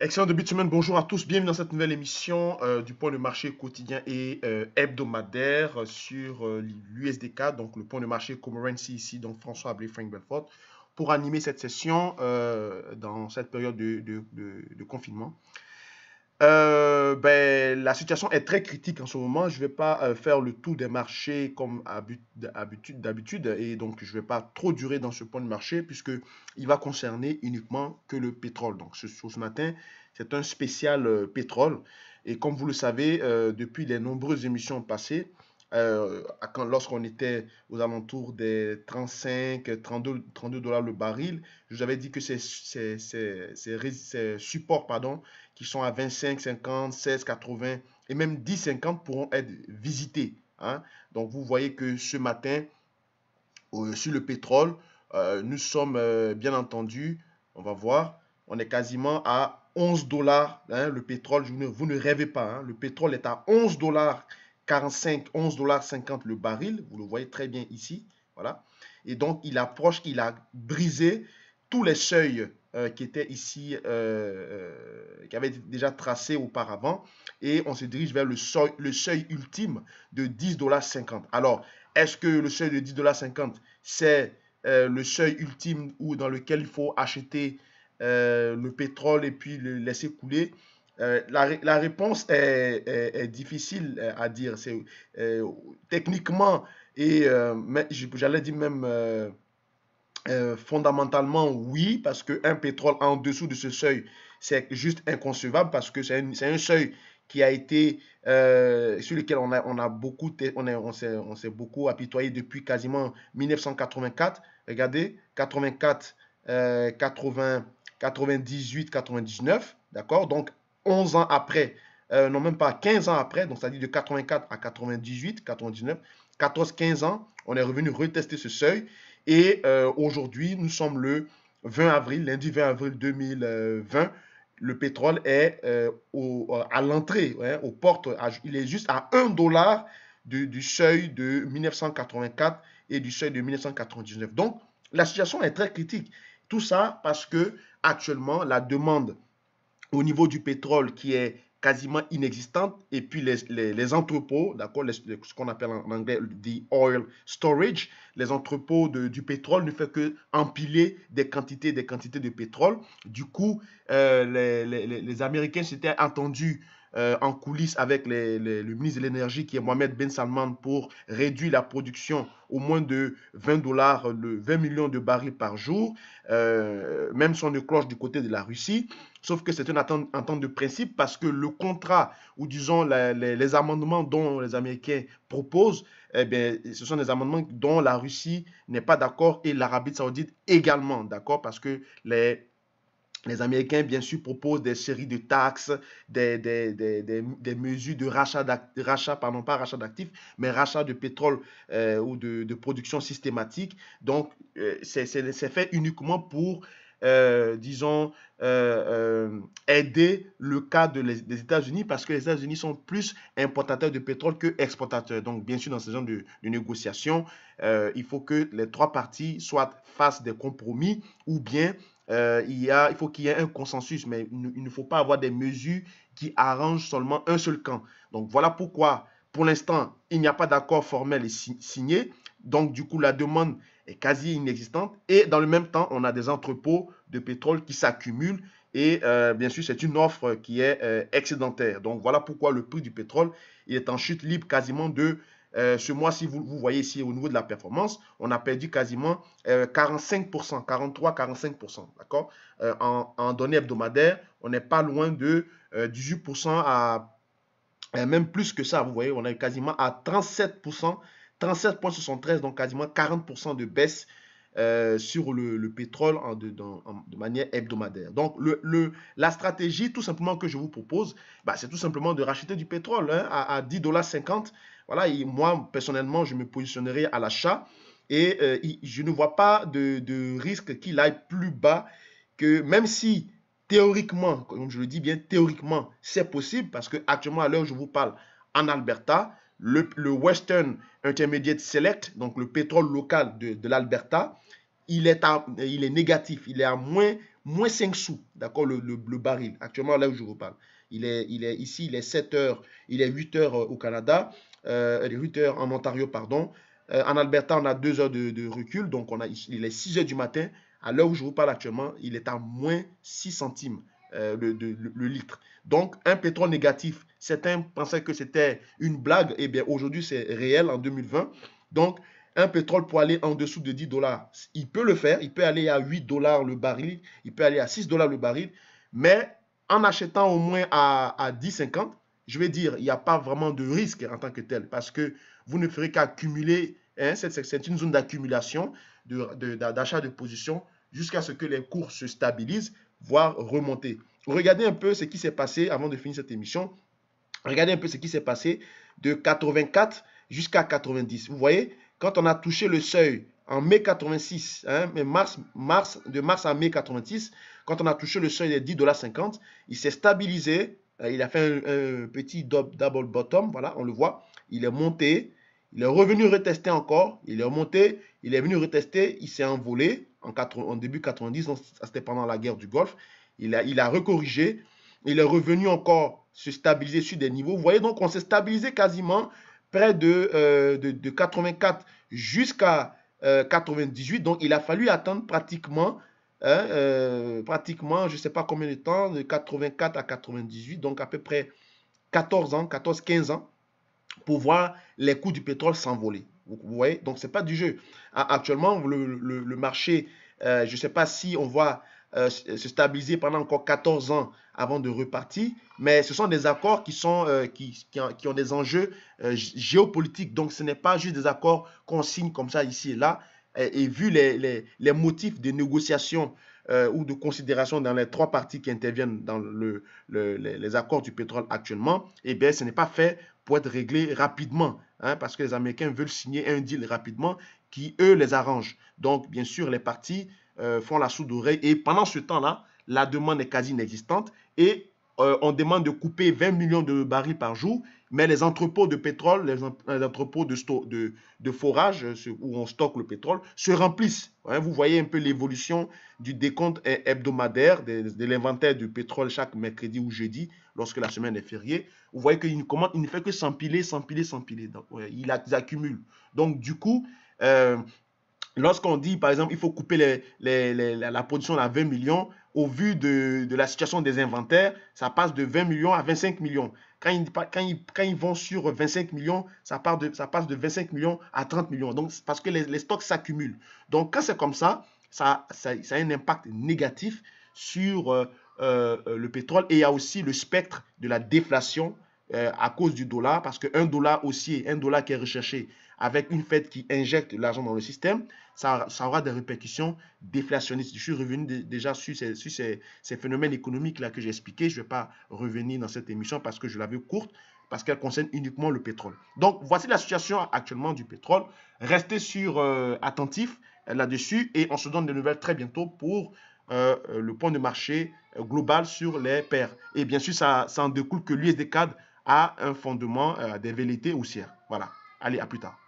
Excellent de semaine, bonjour à tous, bienvenue dans cette nouvelle émission euh, du point de marché quotidien et euh, hebdomadaire sur euh, l'USDK, donc le point de marché Comorency ici, donc François Ablé, Frank Belfort, pour animer cette session dans cette période de confinement. Euh, ben, la situation est très critique en ce moment. Je ne vais pas euh, faire le tour des marchés comme d'habitude et donc je ne vais pas trop durer dans ce point de marché puisqu'il va concerner uniquement que le pétrole. Donc ce, ce matin, c'est un spécial euh, pétrole et comme vous le savez, depuis les nombreuses émissions passées, lorsqu'on était aux alentours des 35, 32, 32 dollars le baril, je vous avais dit que ces supports pardon, qui sont à 25, 50, 16, 80 et même 10, 50 pourront être visités. Hein. Donc vous voyez que ce matin, sur le pétrole, euh, nous sommes euh, bien entendu, on va voir, on est quasiment à 11 dollars. Hein. le pétrole, vous, ne, rêvez pas, hein. le pétrole est à 11 dollars 45, 11 dollars 50 le baril. Vous le voyez très bien ici. Voilà. Et donc, il approche, il a brisé tous les seuils euh, qui était ici, euh, euh, qui avait déjà tracé auparavant. Et on se dirige vers le seuil, ultime de 10,50$. Alors, est-ce que le seuil de 10,50$, c'est le seuil ultime où, dans lequel il faut acheter le pétrole et puis le laisser couler la, réponse est, est, difficile à dire. C'est techniquement et j'allais dire même euh, fondamentalement, oui, parce un pétrole en dessous de ce seuil, c'est juste inconcevable parce que c'est un, seuil qui a été euh, sur lequel on a, beaucoup on, s'est beaucoup apitoyé depuis quasiment 1984. Regardez, 84, 80, 98, 99, d'accord. Donc 11 ans après, euh, non même pas 15 ans après, donc c'est-à-dire de 84 à 98, 99, 14, 15 ans, on est revenu retester ce seuil et euh, aujourd'hui, nous sommes le 20 avril, lundi 20 avril 2020. Le pétrole est euh, à l'entrée, hein, aux portes. il est juste à 1 dollar du, du seuil de 1984 et du seuil de 1999. Donc, la situation est très critique. Tout ça parce que actuellement, la demande au niveau du pétrole qui est quasiment inexistante. Et puis les, entrepôts, d'accord, ce qu'on appelle en anglais the oil storage, les entrepôts du pétrole ne font que empiler des quantités, des quantités de pétrole. Du coup, euh, les, les, Américains s'étaient entendus euh, en coulisses avec les, le ministre de l'énergie qui est Mohamed Ben Salman pour réduire la production au moins de 20 dollars, 20 millions de barils par jour, euh, même on ne cloche du côté de la Russie. Sauf que c'est une attente entente, de principe parce que le contrat ou disons les, amendements dont les Américains proposent, eh bien, ce sont des amendements dont la Russie n'est pas d'accord et l'Arabie saoudite également, d'accord, parce que les les Américains, bien sûr, proposent des séries de taxes, des, des, des, des mesures de rachat, rachat pardon, pas rachat d'actifs, mais rachat de pétrole euh, ou de, de, production systématique. Donc, euh, c'est fait uniquement pour, euh, disons, aider le cas des États-Unis parce que les États-Unis sont plus importateurs de pétrole que exportateurs. Donc, bien sûr, dans ce genre de, négociation, il faut que les trois parties soient face des compromis ou bien euh, il, y a, il faut qu'il y ait un consensus, mais il ne, faut pas avoir des mesures qui arrangent seulement un seul camp. Donc voilà pourquoi, pour l'instant, il n'y a pas d'accord formel signé. Donc du coup, la demande est quasi inexistante. Et dans le même temps, on a des entrepôts de pétrole qui s'accumulent. Et euh, bien sûr, c'est une offre qui est euh, excédentaire. Donc voilà pourquoi le prix du pétrole il est en chute libre quasiment de ce euh, mois, si vous, vous, voyez ici au niveau de la performance, on a perdu quasiment 45%, euh, 43-45%. D'accord euh, en, données hebdomadaires, on n'est pas loin de 18% à même plus que ça. Vous voyez, on est quasiment à 37%, 37,73, donc quasiment 40% de baisse. sur le, pétrole en de, manière hebdomadaire. Donc, le, la stratégie, tout simplement, que je vous propose, bah, c'est tout simplement de racheter du pétrole hein, à 10,50$ voilà, moi, personnellement, je me positionnerai à l'achat et euh, je ne vois pas de, risque qu'il aille plus bas que même si théoriquement, comme je le dis bien théoriquement, c'est possible parce que actuellement à l'heure où je vous parle en Alberta, le, Western Intermediate Select, donc le pétrole local de, l'Alberta, il est, il est négatif, il est à moins, moins 5 sous, d'accord, le, le, baril, actuellement là où je vous parle. Il est, il est ici, il est 7 heures, il est 8 heures euh, au Canada, euh, 8 heures en Ontario, pardon. Euh, en Alberta, on a 2 heures de, recul, donc on a, il est 6 heures du matin. À l'heure où je vous parle actuellement, il est à moins 6 centimes euh, le, litre. Donc, un pétrole négatif. Certains pensaient que c'était une blague. Eh bien, aujourd'hui, c'est réel en 2020. Donc, un pétrole pour aller en dessous de 10 dollars, il peut le faire. Il peut aller à 8 dollars le baril. Il peut aller à 6 dollars le baril. Mais en achetant au moins à, à 10,50, je vais dire, il n'y a pas vraiment de risque en tant que tel, parce que vous ne ferez qu'accumuler, hein, c'est une zone d'accumulation, d'achat de, position, jusqu'à ce que les cours se stabilisent, voire remonter. Regardez un peu ce qui s'est passé avant de finir cette émission. Regardez un peu ce qui s'est passé de 84 jusqu'à 90. Vous voyez, quand on a touché le seuil en mai 86, hein, mars, mars, de mars à mai 86, quand on a touché le seuil des 10,50$, il s'est stabilisé euh, il a fait un, petit double bottom, voilà, on le voit. Il est monté, il est revenu retester encore, il est remonté, il est venu retester, il s'est envolé en, en, début 90, c'était pendant la guerre du Golfe. Il a, recorrigé, il est revenu encore se stabiliser sur des niveaux. Vous voyez, donc on s'est stabilisé quasiment près de, 84 euh, jusqu'à 98. Euh, donc il a fallu attendre pratiquement Hein, euh, pratiquement, je ne sais pas combien de temps, de 84 à 98, donc à peu près 14 ans, 14-15 ans, pour voir les coûts du pétrole s'envoler. Vous, voyez, donc ce n'est pas du jeu. Actuellement, le, marché, euh, je ne sais pas si on voit euh, se stabiliser pendant encore 14 ans avant de repartir, mais ce sont des accords qui, sont, qui, qui, ont, des enjeux géopolitiques. Donc ce n'est pas juste des accords qu'on signe comme ça ici et là, et, vu les, les, motifs de négociation euh, ou de considération dans les trois parties qui interviennent dans le, les, accords du pétrole actuellement, eh bien, ce n'est pas fait pour être réglé rapidement, hein, parce que les Américains veulent signer un deal rapidement qui, eux, les arrange. Donc, bien sûr, les parties euh, font la soude oreille et pendant ce temps-là, la demande est quasi inexistante et euh, on demande de couper 20 millions de barils par jour, mais les entrepôts de pétrole, les, entrepôts de, forage euh, où on stocke le pétrole se remplissent. vous voyez un peu l'évolution du décompte hebdomadaire de, l'inventaire du pétrole chaque mercredi ou jeudi, lorsque la semaine est fériée. Vous voyez qu'il ne fait que s'empiler, s'empiler, s'empiler. il, accumule. Donc, du coup, euh, lorsqu'on dit, par exemple, il faut couper la production à 20 millions, au vu de, la situation des inventaires, ça passe de 20 millions à 25 millions. Quand ils, quand quand vont sur 25 millions, ça, part de, ça, passe de 25 millions à 30 millions. Donc, parce que les, stocks s'accumulent. Donc, quand c'est comme ça ça, ça a un impact négatif sur euh, euh, le pétrole. Et il y a aussi le spectre de la déflation euh, à cause du dollar, parce qu'un dollar haussier, un dollar qui est recherché avec une fête qui injecte l'argent dans le système, ça, aura des répercussions déflationnistes. Je suis revenu déjà sur ces, sur ces, ces phénomènes économiques-là que j'ai expliqués. Je ne vais pas revenir dans cette émission parce que je l'avais courte, parce qu'elle concerne uniquement le pétrole. Donc, voici la situation actuellement du pétrole. Restez sur euh, attentifs euh, là-dessus et on se donne des nouvelles très bientôt pour le point de marché global sur les paires. Et bien sûr, ça, en découle que l'USD CAD a un fondement euh, des vérités haussières. Voilà. Allez, à plus tard.